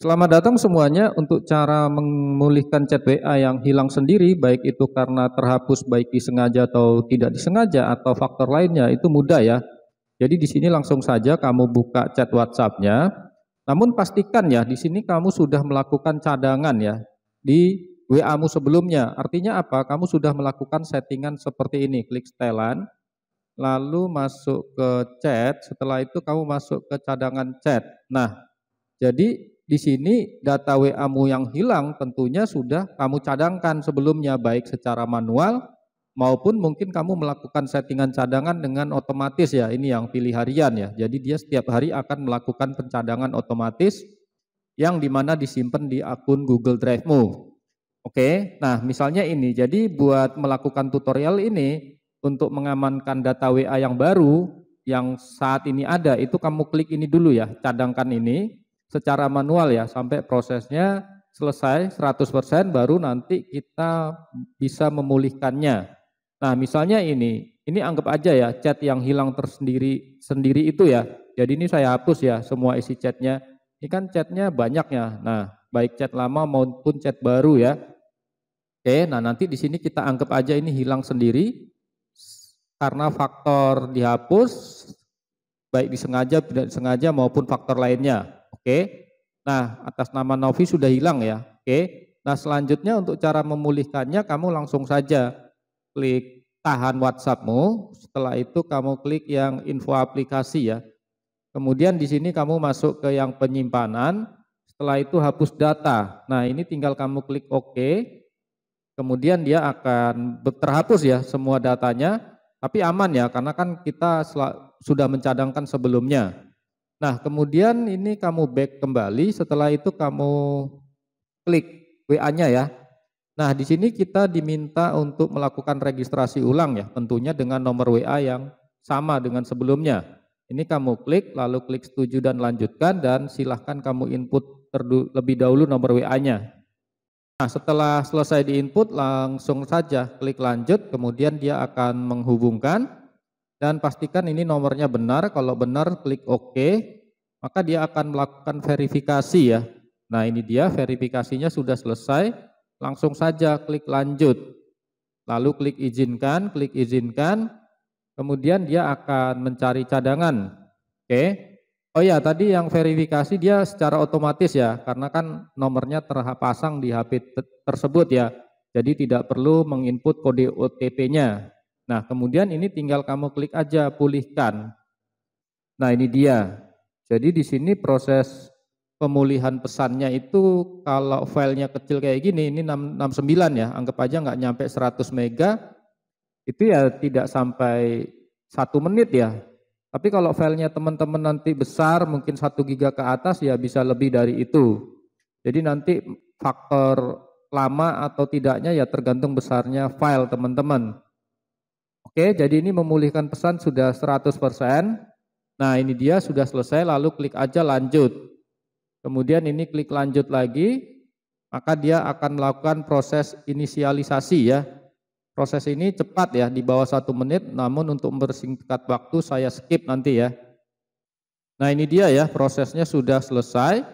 Selamat datang semuanya untuk cara memulihkan chat WA yang hilang sendiri, baik itu karena terhapus baik disengaja atau tidak disengaja atau faktor lainnya, itu mudah ya. Jadi di sini langsung saja kamu buka chat WhatsApp-nya, namun pastikan ya di sini kamu sudah melakukan cadangan ya di WA-mu sebelumnya. Artinya apa? Kamu sudah melakukan settingan seperti ini, klik setelan, lalu masuk ke chat, setelah itu kamu masuk ke cadangan chat. Nah, jadi di sini data WA-mu yang hilang tentunya sudah kamu cadangkan sebelumnya baik secara manual maupun mungkin kamu melakukan settingan cadangan dengan otomatis ya. Ini yang pilih harian ya. Jadi dia setiap hari akan melakukan pencadangan otomatis yang dimana disimpan di akun Google Drive-mu. Oke, nah misalnya ini. Jadi buat melakukan tutorial ini untuk mengamankan data WA yang baru yang saat ini ada itu kamu klik ini dulu ya, cadangkan ini secara manual ya sampai prosesnya selesai 100% baru nanti kita bisa memulihkannya. Nah, misalnya ini, ini anggap aja ya chat yang hilang tersendiri sendiri itu ya. Jadi ini saya hapus ya semua isi chatnya. Ini kan chatnya banyak ya. Nah, baik chat lama maupun chat baru ya. Oke, nah nanti di sini kita anggap aja ini hilang sendiri karena faktor dihapus baik disengaja tidak disengaja maupun faktor lainnya. Oke. Okay. Nah, atas nama Novi sudah hilang ya. Oke. Okay. Nah, selanjutnya untuk cara memulihkannya kamu langsung saja klik tahan WhatsAppmu. Setelah itu kamu klik yang info aplikasi ya. Kemudian di sini kamu masuk ke yang penyimpanan. Setelah itu hapus data. Nah, ini tinggal kamu klik OK. Kemudian dia akan terhapus ya semua datanya. Tapi aman ya, karena kan kita sudah mencadangkan sebelumnya. Nah, kemudian ini kamu back kembali, setelah itu kamu klik WA-nya ya. Nah, di sini kita diminta untuk melakukan registrasi ulang ya, tentunya dengan nomor WA yang sama dengan sebelumnya. Ini kamu klik, lalu klik setuju dan lanjutkan, dan silahkan kamu input lebih dahulu nomor WA-nya. Nah, setelah selesai diinput, langsung saja klik lanjut, kemudian dia akan menghubungkan, dan pastikan ini nomornya benar. Kalau benar klik OK, maka dia akan melakukan verifikasi ya. Nah ini dia verifikasinya sudah selesai, langsung saja klik lanjut. Lalu klik izinkan, klik izinkan, kemudian dia akan mencari cadangan. Oke. Okay. Oh ya, tadi yang verifikasi dia secara otomatis ya, karena kan nomornya terpasang di HP tersebut ya. Jadi tidak perlu menginput kode OTP-nya. Nah, kemudian ini tinggal kamu klik aja pulihkan. Nah, ini dia. Jadi di sini proses pemulihan pesannya itu kalau filenya kecil kayak gini, ini 69 ya, anggap aja nggak nyampe 100 mega, itu ya tidak sampai satu menit ya. Tapi kalau filenya teman-teman nanti besar, mungkin 1 giga ke atas ya bisa lebih dari itu. Jadi nanti faktor lama atau tidaknya ya tergantung besarnya file teman-teman. Oke, jadi ini memulihkan pesan sudah 100%. Nah, ini dia sudah selesai, lalu klik aja lanjut. Kemudian ini klik lanjut lagi, maka dia akan melakukan proses inisialisasi ya. Proses ini cepat ya, di bawah satu menit, namun untuk mempersingkat waktu saya skip nanti ya. Nah ini dia ya, prosesnya sudah selesai.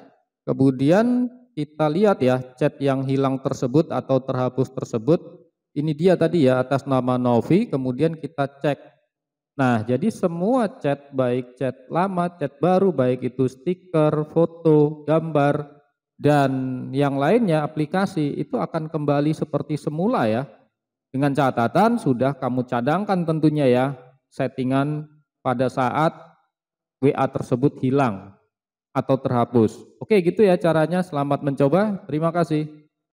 Kemudian kita lihat ya, chat yang hilang tersebut atau terhapus tersebut ini dia tadi ya atas nama Novi, kemudian kita cek. Nah, jadi semua chat baik chat lama, chat baru, baik itu stiker, foto, gambar dan yang lainnya aplikasi itu akan kembali seperti semula ya. Dengan catatan sudah kamu cadangkan tentunya ya settingan pada saat WA tersebut hilang atau terhapus. Oke, gitu ya caranya. Selamat mencoba. Terima kasih.